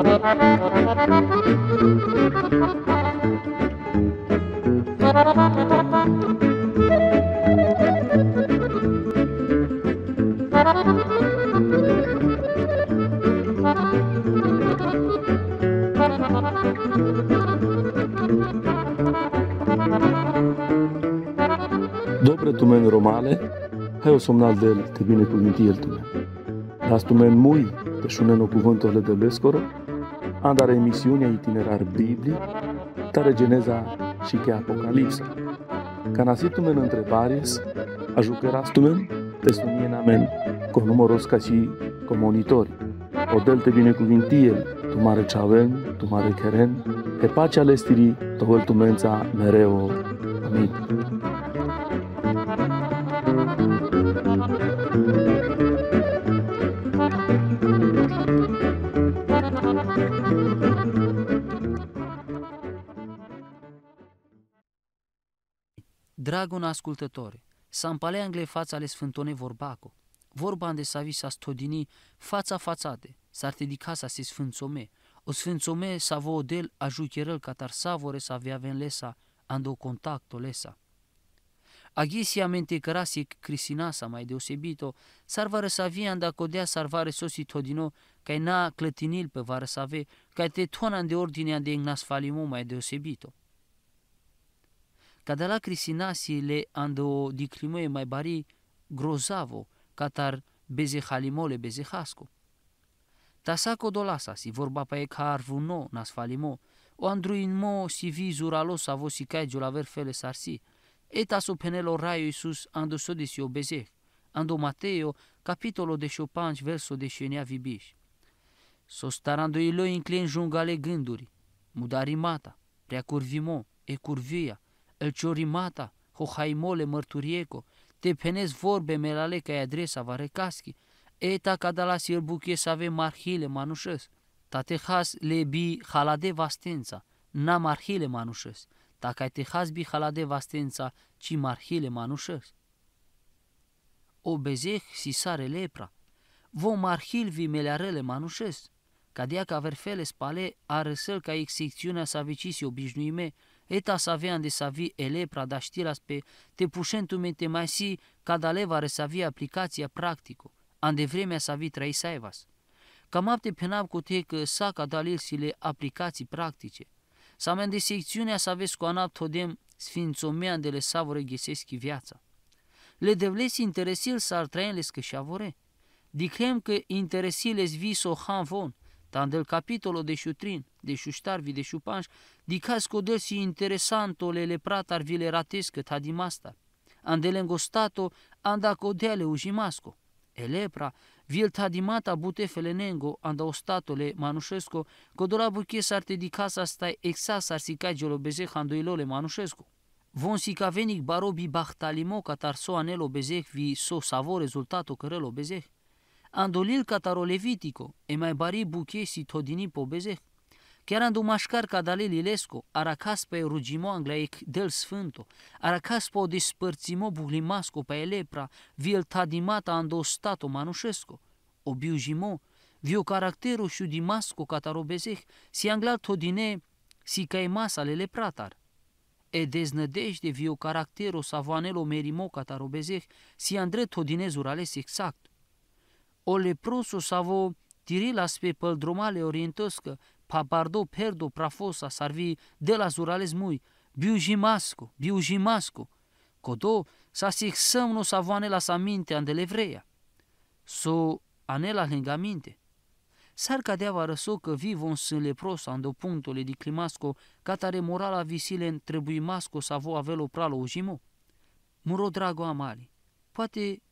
Dobre tumen romale, o somnal de el, te bine cuvânti el tumen. Las tumen mui, te șunen o cuvântul le de bescoro, An, dar emisiunea Itinerar Biblic, care Geneza și că Apocalipsa. Ca în întrebares, ajucărastumen pe sunien amen, cu numărul ca și comunitori. O delte binecuvintie, tu mare ceaven, tu mare cheren, pe pacea lestirii, tovăl tumența mereu. Amin. Dragul ascultători, Sampalea îngle fața ale Sfântone Vorbaco, vorba de savi s-a stodini fața fațate, s-ar dedica să se sfânțome, o sfânțome să vă odel ajucherăl catar savore să avea venlesa, ando contacto lesa. Aghisia mente cărasi crisinasa mai deosebito, s-ar va răsavia andacodea s-ar va resosi todino, ca na clătinil pe va că ca te tona de ordine de ignasfalimo mai deosebito la Crisinasi le ando diclimue mai bari grozavo, catar bezehalimole bezehasco. Tasaco dolasa si vorba pe ca nas falimo, o mo si vi zuralo vo si cae la fele sarsi, eta so penelo raio Iisus ando o obezeh, ando Mateo capitolo de șopanj, verso de șenea vibiș. Sostarando ilo inclin jungale gânduri, mudarimata, e curvia, el ciorimata, haimole mărturieco, te penez vorbe melale ca adresa va recaschi, eta cadalas el buche să avem marhile manușăs, has le bi halade vastența, na marhile manușăs, dacă ai has bi halade vastența, ci marhile manușăs. O bezeh si sare lepra, vom marhil vi melearele manușăs, cadia ca verfele spale arăsăl ca exicțiunea savicisi obișnuime, Eta să avea de să avea elepra, dar știras pe te pușentu mente mai si, re să avea aplicația practico. an de vremea să avea trai saivas. Cam apte penab cu te că sa le aplicații practice. Să amen de secțiunea să aveți cu anap todem le savore ghiseschi viața. Le devlesi interesil să ar trăienles că și avore. Diclem că interesile zvi so han von, dar il capitolo de șutrin, de șuștarvi, de șupanș, dicaz codăsi interesantole le pratarvi le ratescă tadimasta. Andelengo o, anda codele ujimasco. Elepra, vil tadimata butefele nengo, anda ostatole manușesco, codora buches arte dicasa stai exas arsicagiolo bezeh andoilole manușesco. Von si cavenic barobi ca tarso anelo bezeh vi so savo rezultato cărelo bezeh. Andolil андолил si todini po тодини Chiar andu mașcar ca Dalil ilesco, aracas pe rugimo anglaik del sfânto, aracas pe o dispărțimo buhlimasco pe elepra, el tadimata stato manușesco, o biujimo, o caracteru și cataro catarobezeh, si angla todine, si masa le lepratar. E deznădejde o caracteru savanelo merimo catarobezeh, si andre todine zurales exact. O leproso savo tirila spe drumale orientoscă, papardo perdo prafosa sarvi de la zurales mui, biu jimasco, codo sa sixăm nu savoane la sa minte andele evreia. So anela S-ar cadea va răso că vivon sunt leprosa ando punctole di climasco, catare morala visile sa savo avelo pralo ujimo. Muro drago amali, poate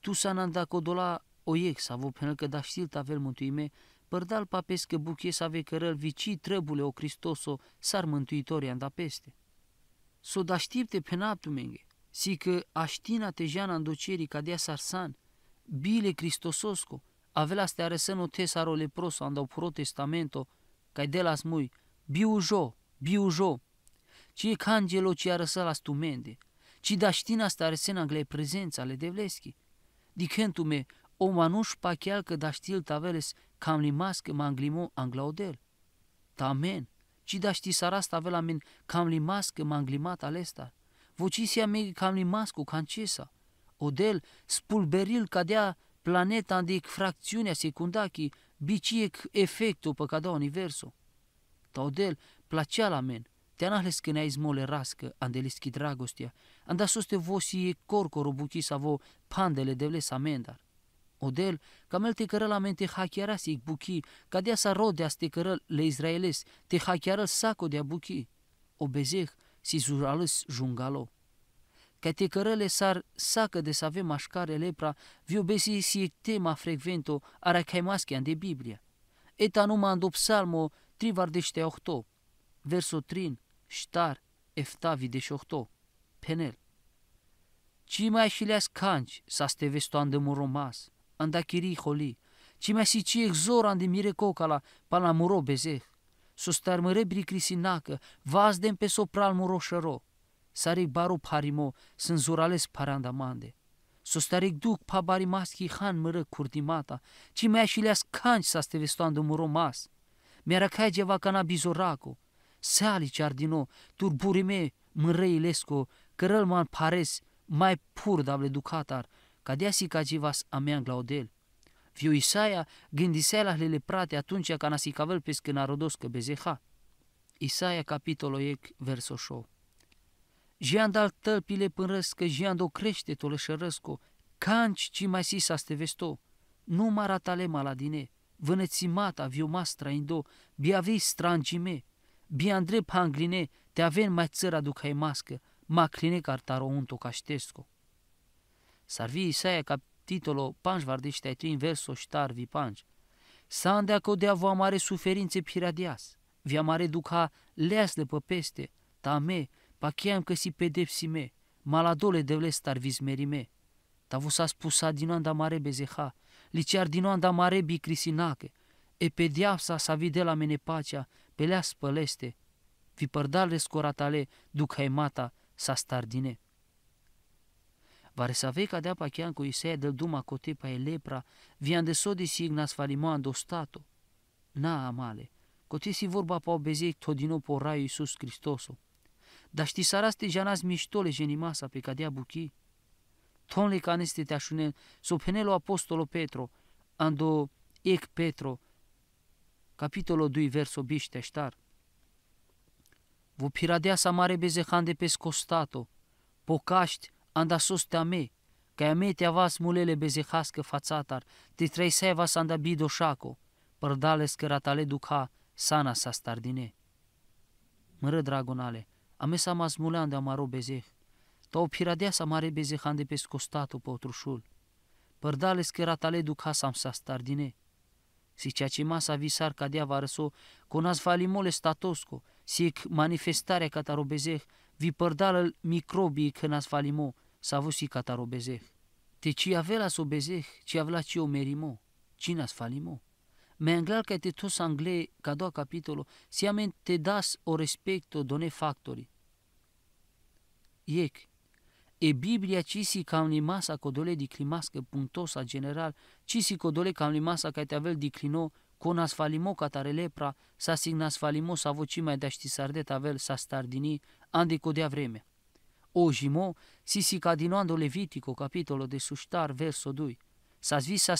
tu sananda codola oiec să vă penel că da știl tavel mântuime, părdal papes că buchie să ve cărăl vici trebule o Cristoso sar ar mântuitori anda peste. So da știpte pe menge, si că aștina tejana în docerii ca dea sarsan, bile Cristososco, avela ste o tesaro leproso o pro testamento, ca de la smui, biujo, biujo, ci e cangelo a răsă la stumende, ci da știna sta arăsena gle prezența le devleschi, dicentume o manush pakial că da știl taveles cam limasc manglimo anglaudel. Tamen, ci da ști saras tavela min cam limasc manglimat alesta. Vocisia mei cam cu cancesa. Odel spulberil cadea planeta andic fracțiunea secundachi biciec efectul pe cada universo. Taudel placea la men, te anahles că ne-ai zmole rască, andelischi dragostea, anda soste vosi e corcoro buchisa vo pandele devles amendar. Odel, kamel te karel amen te hakiara si buki, kadia sa as te karel le israeles, te hakiara sako de buki. O bezeh si zurales jungalo. Ca te cărele sar sacă de să avem mașcare lepra, viobesi si tema frecvento ara caimaschian de Biblia. Eta numa do psalmo trivardește ochto, verso trin, ștar, eftavi de șohto, penel. Ci mai și canci, să sa stevestoan de muromas anda kiri xoli, ci mesi ci ek zor andi mire kokala pala muro bezeh. So starmere bri krisi nakă, vaz dem pe sopral muro șaro. Sarik baru parimo, sunt zurales paranda mande. So starik duc pa bari maschi han mără kurdimata, ci mea și leas canci sa steve stoandu muro mas. Mi-a răcai geva cana bizoraco, sali ciardino, turburime mărăilesco, cărălman pares mai pur dable ducatar, Cadea-si cagivas amean glaudel. Viu Isaia gândisea la leprate atunci ca nasicavel pescă că bezeha. Isaia capitolo ec verso șo. Jean dal tălpile pânrăscă, Jean do crește toleșărăsco, canci ci mai si sa stevesto, nu le maladine, Bia viomastra indo, biavi strangime, biandre pangline, te aven mai țăra ducai mască, macline cartaro unto caștesco. Sarvi Sar vi Isaia capitolo 43, verso ștar vi panci. Sa îndeacodeava vă amare suferințe piradias, vi amare duca leas de pe peste, me, pa cheam că si me, maladole de devle star vizmerime. Ta vă s-a spus din oanda mare bezeha, liciar din oanda mare bicrisinache, e pediapsa sa la mene pacea, pe leas păleste, vi părdale scoratale, duc s-a stardine. Vare să avei de pa chiar cu Isaia del duma cotepa e lepra, vian de sodi si ignas falimoan dostato. Na, amale, cote si vorba pa obezei tot din po raiu Iisus Hristoso. Da să saraste janaz miștole genimasa pe cadea buchi. Tonle caneste te așunen, so penelo apostolo Petro, ando ec Petro, capitolo 2 verso biște ștar. Vă piradea sa mare bezehande pe scostato, pocaști анда сустаме, te вас мулеле безихаске фацатар, ти трейсе вас анда бидо шако, пърдалеске ратале duca sana sa stardine. Mără, dragonale, ame sa mas mulan de amaro ta o piradea sa mare bezih ande pe scostatul pe otrușul. Părdales că ratale duca sam sa stardine. Si cea ce masa visar cadea varăso, conas valimole statosco, sic manifestarea robezeh vi părdală microbii că nas valimo, Savusi katarobezeh. Te la sobezeh, ce o merimo, chinas falimo. Me că te tos anglé ca doua capitolo, amen te das o respecto done factori. Iec, e Biblia ca cam limasa codole diclimască punctosa general, cisi codole cam limasa ca te avel diclino, con asfalimo catare lepra, sa sign asfalimo sa vocimea de-aști sardet avel sa stardini, ande codea vremea ojimo, si si cadinando Levitico, capitolo de suștar, verso 2. Sa zvisa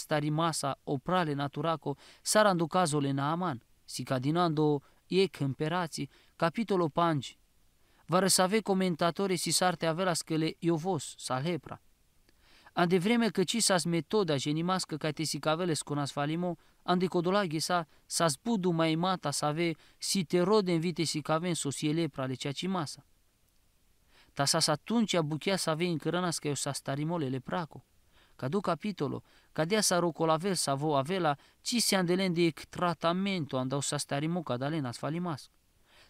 o oprale naturaco, sarandu casole Naaman, si cadinando ec împerații, capitolo pangi. Va răsave comentatorii si sarte avea că iovos, sa lepra. A de vreme că ci s-a metoda genimască ca te sicaveles cu nasfalimo, codolaghe sa, s s-a zbudu mai mata sa ve, si te rode în vite sicaven sos lepra le ceacimasa. Ta sa atunci buchea să avei încărănas că eu să le praco. Cadu capitolo, cadea sa rocolavel sa vo avela, ci se andelen de tratamento andau sa starimo cadalena asfalimas.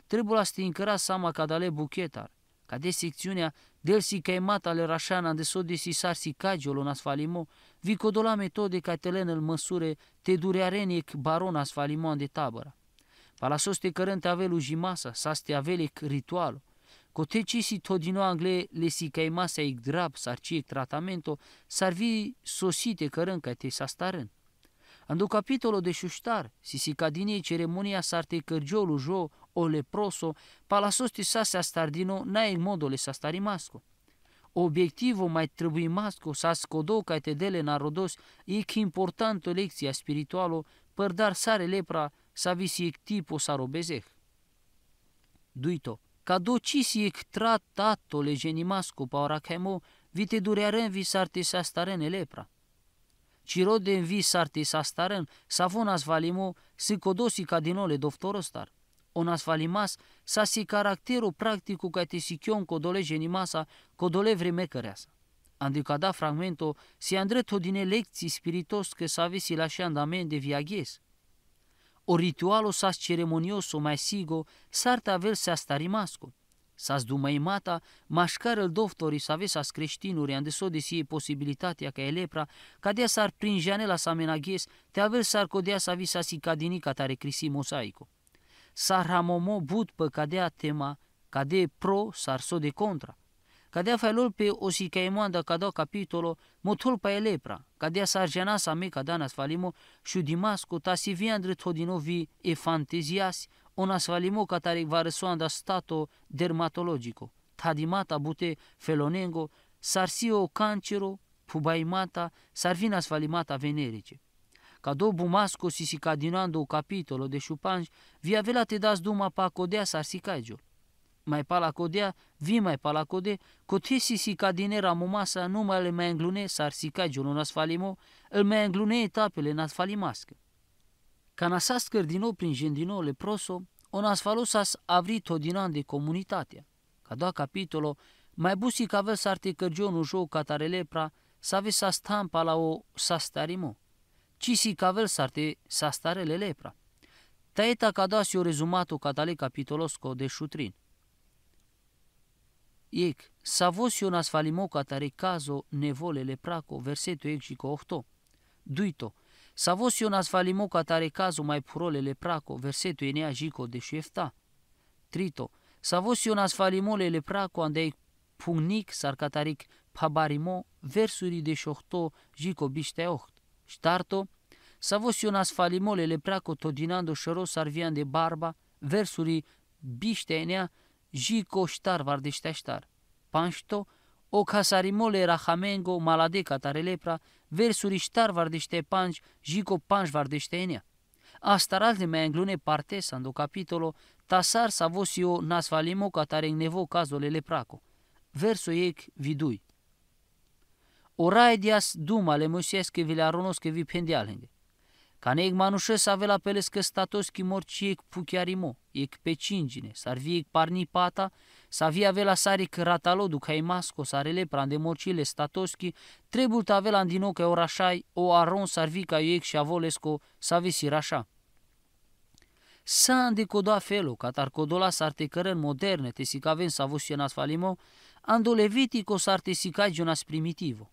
Trebuie să sti încăra sama cadale buchetar, de secțiunea del si caimata le rașana de so de sisar si cagiolo în vi codola metode ca telen îl măsure te durearenic baron asfalimon de tabăra. la soste cărânte avelu jimasa, sas te avelec ritualul, Cotecisi todinoangle lesi caimasa igdrab sarciec tratamento, sarvi sosite ca te sastarân. Andu capitolo de șuștar, sisicadinei ceremonia sarte cărgiolu jo, o leproso, palasosti modul astardino, nae modole masco. Obiectivul mai trebuie masco să scodou ca te dele narodos, ic importantă lecția spirituală, părdar sare lepra, sa visiec tipo sarobezeh. Duito, kadocisiek tra tato le genimasco paurakhemo vite dureren vi sarti sastaren elepra. Ciroden vi sarti sastaren savonas valimo sicodosi cadinole doftorostar. Onas valimas sa si caracteru practicu ca te sichion codole genimasa codole vreme vremecăreasa. Andicada fragmento si andreto din lecții spiritos că sa avesi la andament de viaghes o ritualo sas ceremonioso mai sigo, sarta aver se asta rimasco. Sas dumaimata, el doftori sa avea sas creștinuri, ande so de sie posibilitatea ca e lepra, ca dea s-ar prinjanela sa menaghes, te avel s-ar codea să vi sas icadinica tare crisi mosaico. Sar ramomo but pe cadea tema, cade pro, sar so de contra. Cadea felul pe o si caimanda cada capitolo, motul pe elepra, cadea sargena sa mica dana sfalimo, și dimasco ta si via îndre todinovi e fantezias, ona sfalimo catare varsoanda stato dermatologico, dimata bute felonengo, o cancero, pubaimata, vin asfalimata venerice. do bumasco si si cadinando o capitolo de șupanj, vi vela te das duma pa codea sarsicaigiul mai pala codea, vi mai pala code, cotesi si cadinera mumasa numai le mai înglune s-ar sica giunul asfalimo, îl mai înglune etapele în asfalimască. din nou prin gendino le proso, on asfalosas avrit an de comunitatea. Ca doa capitolo, mai busi ca vel s-arte cărgionu jou catare lepra, să ave sa stampa la o ci si ca vel s-arte starele lepra. Taeta ca doa si o rezumat o catale capitolosco de șutrin ec, savos ion asfalimo catare caso nevole leprako, versetul ec și cohto. Duito, savos ion asfalimo catare caso mai purole leprako, versetul enea jico de șefta. Trito, savos ion asfalimole leprako andei pungnic sarcataric pabarimo, versuri de șohto jico biște oht. Starto, savos ion asfalimole leprako todinando șero sarvian de barba, versuri biște enea, Shtar Vardishta Shtar. Panșto, o casarimole rachamengo maladeca tarelepra, versuri Shtar Vardishta panj, Jiko panj Vardishta Enia. Asta razne mai englune parte sando capitolo, tasar savosio nasvalimo catareng nevo cazole lepraco. Verso ec vidui. Orae dias duma le musiesque vilaronos que vi pendialenge. Caneg manușe savela pelescă statos morciec puchiarimo ik pe cingine, sar vie parni pata, sa vie avela sari că ratalodu ca masco sarele prande morcile statoschi, trebuie ta avela în dinocă orașai, o aron sarvi ca ec și avolesco sa vesir așa. Sa îndecoda felo, tar codola sarte cărăn moderne, te sicaven sa vosienat falimo, andolevitico sarte sicagiunas primitivo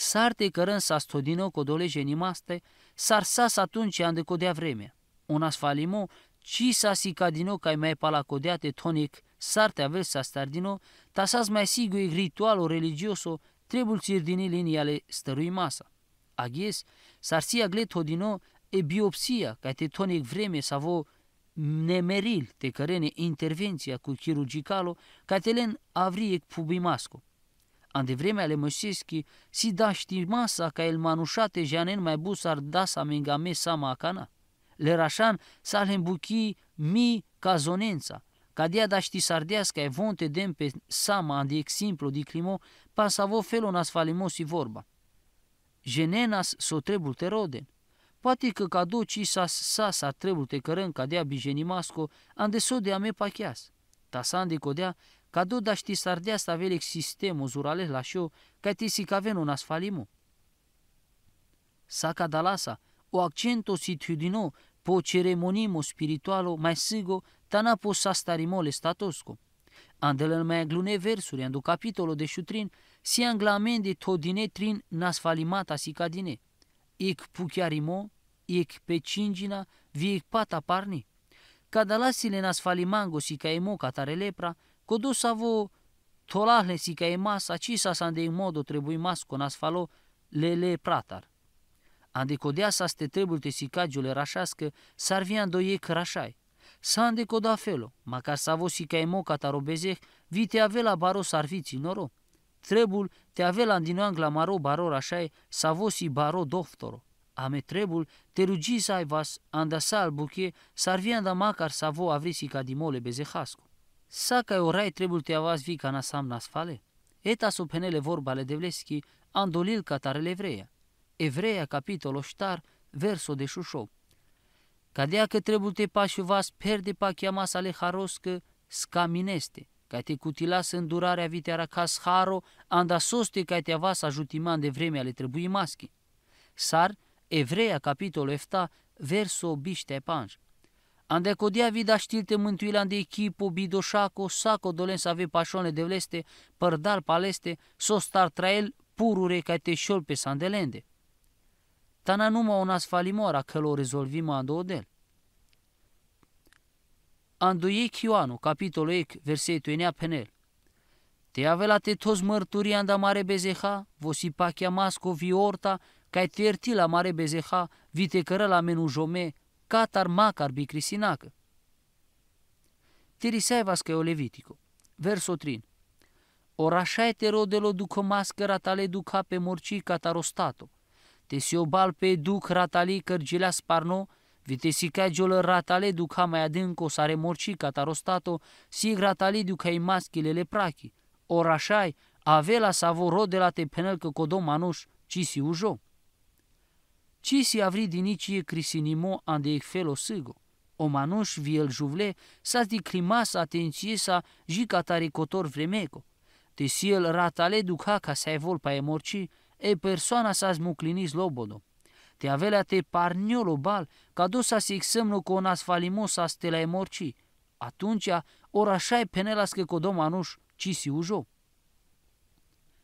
sarte cărân sa stodină codole genimaste, sar sas atunci andecodea vremea. Un asfalimo sasi cadino kai mai palacodeate tonic sarte aversa stardino, tasas mai sigue ritualo religioso trebuie din linii ale stărui masa. Aghies, sarsia glet hodino e biopsia, ca te tonic vreme sa vo nemeril te cărene intervenția cu chirurgicalo, ca te len avriec pubimasco. În de vreme ale Mășeschi, si da ști masa ca el manușate janen mai busar da sa mengame sama acana. Lerașan, Salembuchi, Mi, Cazonența. Cadia da ști sardească e vonte dem pe sama de exemplu di climo, pasavo felul nas și vorba. Genenas so trebul te roden. Poate că caduci sa sa sa trebul te cărân cadea bijenimasco, am de ame pacheas. Tasan de codea, cadu da ști avea velec sistemul zurale la șo, ca te si cavenu nas falimo. Saca dalasa, o accento situdino, po ceremonimo spiritualo messigo tana po sastarimole statosco. Andelen mai glune versuri, andu capitolo de șutrin, si anglamende todine trin nasfalimata si cadine. Ic puchiarimo, ic pe cingina, ic pata parni. Cadalasile nasfalimango si caemo catare lepra, sa vo tolahle si caemas, acisa sa in modo trebui masco nasfalo lele pratar. Андекодя să te trebuie te sicagiul erașască, s-ar via îndoie crașai. S-a îndecoda felul, macar s-a vosi ca emo catarobezeh, vi te ave la baro sarviți noro. Trebul te ave la la maro baro rașai, s-a vosi baro doftoro. Ame trebul te rugi să ai vas, andasa al buche, s-ar via da macar s-a vo avrisi ca dimole bezehascu. Sa ca orai trebul te avas vi ca nasam nasfale. Eta vorba le devleschi, andolil catarele vreia. Evreia, capitolul 8, verso de Ca dea că trebuie te vas perde pa chiamas ale haroscă scamineste, ca te cutilas durarea viteara cas haro, anda soste ca te avas ajutiman de vreme ale trebuie maschi. Sar, Evreia, capitolul efta, verso biște panj. Ande codia vida știlte mântuila de echipo, bidoșaco, saco dolen să ave pașone de vleste, părdar paleste, sostar trael, purure ca te șol pe sandelende. Tana numa u nas falimora călo rezolvim a două del. Anduiei Chioanu, capitolul ec, versetul enea penel. Te la te toți mărturii da mare bezeha, vosipa chiamasco viorta, cai terti la mare bezeha, cără la menu jome, catar macar bicrisinacă. Tirisevas că o Levitico. Verso 3. Orașae te rodelo ducă mascăra tale duca pe morcii catarostato. Tesiobal pe duc ratali cărgilea sparno, Vitesica jol ratale duca mai adânco sare morci catarostato, si ratali duca le prachi. Orașai, avela savoro de la te penel că codo manuș, ci si ujo. Ci si avri dinicie crisinimo ande ecfelo sâgo. O manuș viel juvle, sa di climas atenție sa jica tare cotor vremeco. Te si el ratale duca ca sa evol pa e morci, e persoana sa smuclinis lobodo. Te avelea te parniolo bal, ca dosa si exemnu cu onas falimosa stela morci. Atunci, orașai penelas că codom anuș, ci si ujo.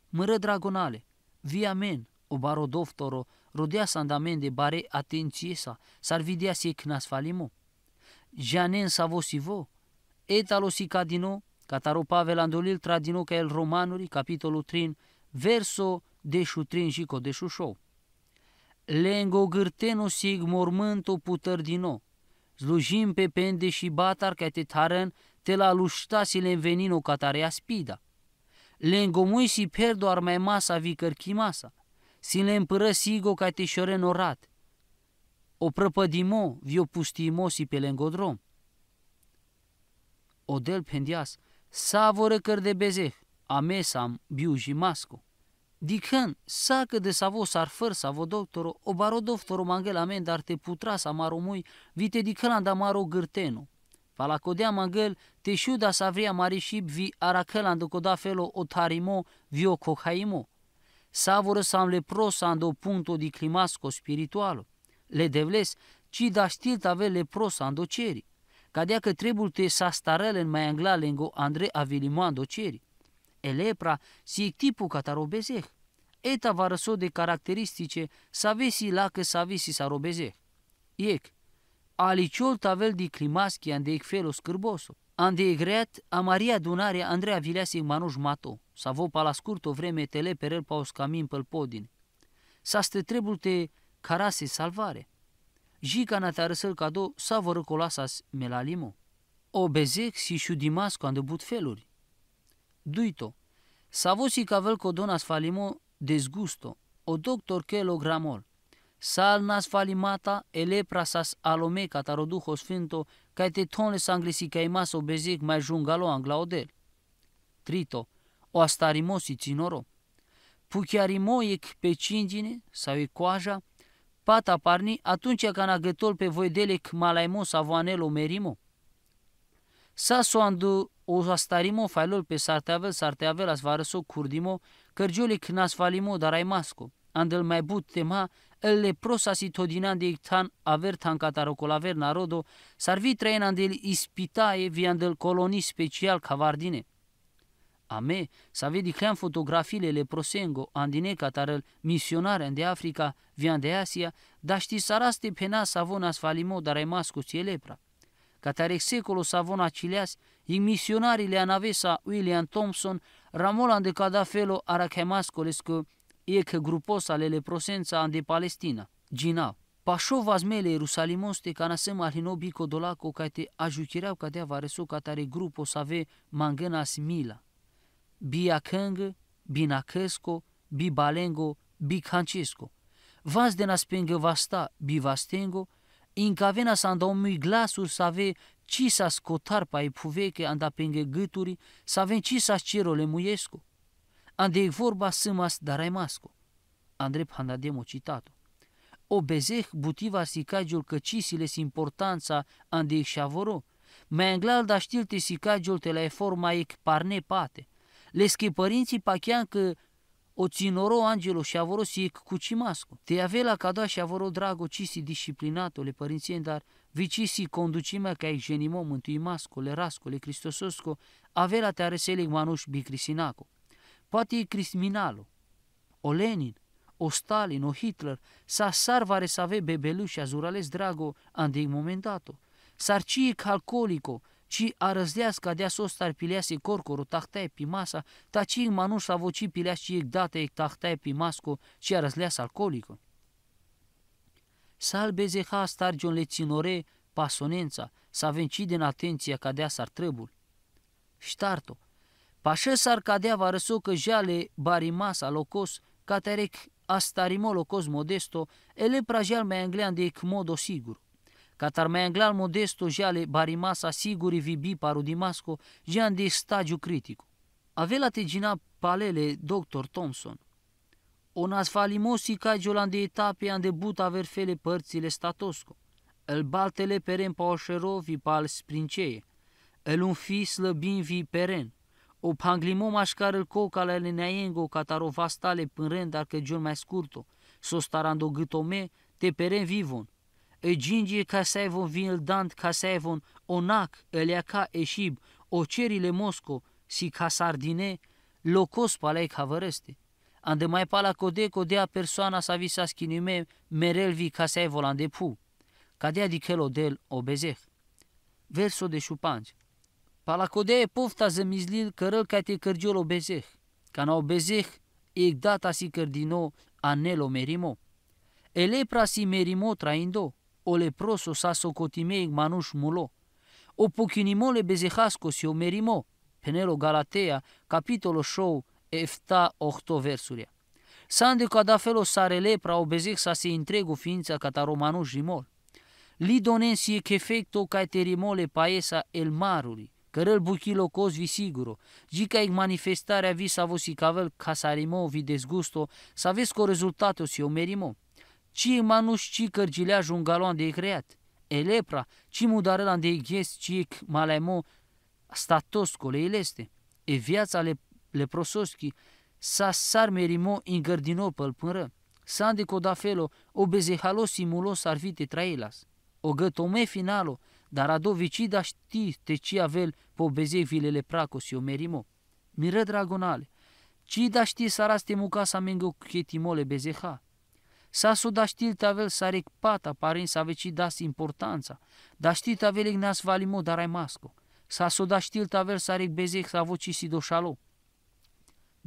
Mără dragonale, via men, o doftoro, rodea sandamen de bare sa, s-ar videa si ecnas falimo. Janen savosivo, si cadino, cataropave landolil tradino ca el romanuri, capitolul 3, verso de șutrin și co de șușou. Lengo gârtenu sig mormântul putăr din nou. Zlujim pe pende și batar ca te taren, te la le învenin o catarea spida. Lengo mui si perdo mai masa cărchi masa, Si le împără sigo ca te șoren orat. O prăpădimo, o pustimo si pe lengodrom. Odel pendias, savoră căr de bezeh, amesam, biuji masco. Dican, sacă de savo sarfăr savo doctoro, o baro doftoro mangel amen dar te putra sa maromui, vite dican da maro gârtenu. Palacodea mangel, te da sa vrea marișib vi aracelan do felo o tarimo vi o cocaimo. Savoro lepros le prosando punto di climasco spiritualo. Le devles, ci da știlt ave le prosando ceri. Cadea că trebuie te sa starele în mai angla lengo Andre avilimando ceri lepra, si tipul catarobezeh. Eta varăso de caracteristice, sa vezi sa robezeh. Iec, aliciol tavel di climaschi ande e felo scârboso. Ande e great a Maria Dunare Andreea Vileasi Manuș Mato, sa pa la scurt o vreme tele perel paus camin l podin. Sa ste trebulte carase salvare. Jica na te răsăl cadou sa vă răcolasas melalimo. Obezec și șudimas cu andăbut feluri. Duito, savosi cavel don asfalimo desgusto, o doctor che logramol. Sal nas falimata e lepra sas alomeca taroduho sfinto, ca te tonle sanglisi cae mas obezic mai jungalo odel. Trito, o astarimosi cinoro. Puchiarimo ec pe cingine sau e coaja, pata parni atunci ca nagătol pe voidelec malaimo savoanelo merimo. Sa soandu o ozastarimo failol pe sarteavel, sarteavel asvaraso kurdimo, kërgjoli dar ai masco. andel mai but tema, elle prosasi de iktan aver tankatarokol aver narodo, sarvi trein andel ispitae vi andel koloni special kavardine. Ame, sa vedi clean fotografiile leprosengo, andine catarel, misionare de Africa, vian de Asia, da ști saraste pena savon sfalimo, dar ai mascu lepra. Catare secolo savona cileas, le anavesa William Thompson Ramolan de Cadafelo Arachemascoles că e că grupos le prosența de Palestina. Gina. Pașo vazmele Ierusalimoste ca nasem alhinobi dolaco ca te ajuchireau ca dea vareso ca tare grupo să ave mangăna smila. Bia căngă, Balengo, bibalengo, Cancesco. Vas de naspengă vasta, bivastengo, incavena s-a glasul să ave cisa scotar pa e puveche anda penge gâturi, să avem cisa le muiescu. Ande e vorba sâmas dar ai masco. Andrep handademo citatu. O bezeh butiva sicagiul că cisile si importanța ande șavoro. Mai înglal da știlte sicagiul te la e forma ec parne pate. Le părinții pachean că o ținoro angelo și avoro si ec cucimasco. Te avea la cadoa și avoro drago cisi disciplinato le părinții dar vicisi conducimea ca exgenimom, întuimasco, lerasco, le cristososco, avea te areselic manuș bicrisinaco. Poate e criminalo, o Lenin, o Stalin, o Hitler, sa sarvare sa ave bebeluș azurales drago andei momentato. Sarcie calcolico, ci arăzdească de sos tar pilease corcoru masa, pimasa, taci manuș sa voci pileas ci date pe masco ci arăzleas alcolico. Salbeze hastargion le ținore pasonența, s-a vencit din atenția cadea s-ar trebul. Ștarto, pașă s-ar cadea va că jale barimasa locos, caterec astarimo locos modesto, ele prajal mai anglean de modo sigur. Catar mai anglean modesto jale barimas siguri vibi parudimasco, jean de stagiu critico. Avea la gina palele doctor Thompson, Onas falimosi cagiul de etape ande but aver fele părțile statosco. El baltele peren paoșerovi pal sprinceie. fi slăbin vi peren. O panglimo mașcarul coca la neaengo catarovastale pânren dar că gion mai scurto. Sostarando gâtome te peren vivon. E gingie ca să vin vinil dant ca să onac onac eleaca eșib o cerile mosco si ca sardine locos palei cavăreste ande mai pala code codea persoana sa vi sa schinime merel vi casea ai volan de pu, cadea de chelo del obezeh. Verso de șupanci. Pala codea pofta zămizlil cărăl ca te cărgiol obezeh, ca na obezeh e data si cărdino anelo merimo. E lepra si merimo traindo, o leproso sa socotimeic manuș mulo. O le bezehasco si o merimo, Penelo Galatea, capitolo show 7, 8 versuri. Sandu cadafelo sarele praobezic sa se intregu ființa ta romanu jimol. Lidonesie chefecto terimole paesa el marului, cărăl buchilo cos siguro, gica e manifestarea vi sa vosi cavel casarimo vi dezgusto, sa vezi co rezultatul si merimo. Ci manus ci cărgileaj un galon de creat, elepra, ci mudarela de ghes, ci malemo statos cole eleste. E viața le leprososchi, sa sarmerimo ingardinopăl pânră, san de codafelo, o bezehalosi mulos arvite traelas, o gătome finalo, dar a adovicida ști te ci avel po bezevile lepracos o merimo. Miră dragonale, ci da ști saraste muca sa mengo chetimole bezeha. Sa soda știl tavel sa recpata parin sa veci das importanța, da ști tavel ignas valimo ai masco. Sa soda știl tavel sa rec bezec sa voci si doșalo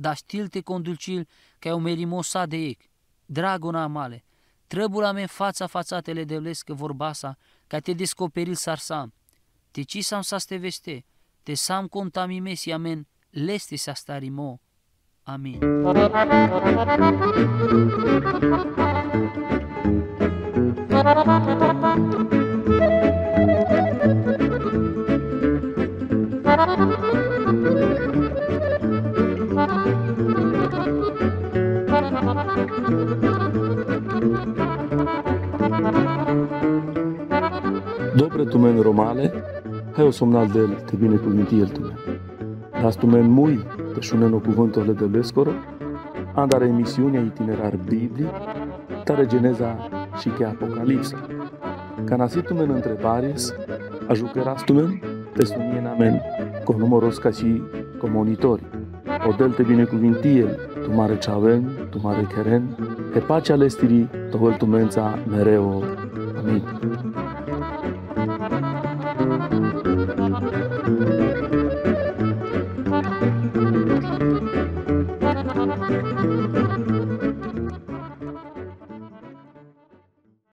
dar știl-te conducil că o merimosa de ei, dragona trebuie la mea fața fațatele de lescă vorbasa, ca te descoperil sarsam. Te ci sam să te veste, te sam contamimesi amen, leste să starimo. Amin. Thank you. Dobre tu men romale, o somnal del te bine minti el tu men. Las tu men mui, te șunen o le de lescoro, andare emisiunea itinerar biblic, tare geneza și che apocalipsa. Ca tu men, te sunien amen, cu numoros ca și comunitori. O del te bine minti el, tu mare ce avem, tu mare teren, pe pacea lestirii, tohul tu mența, mereu, amit.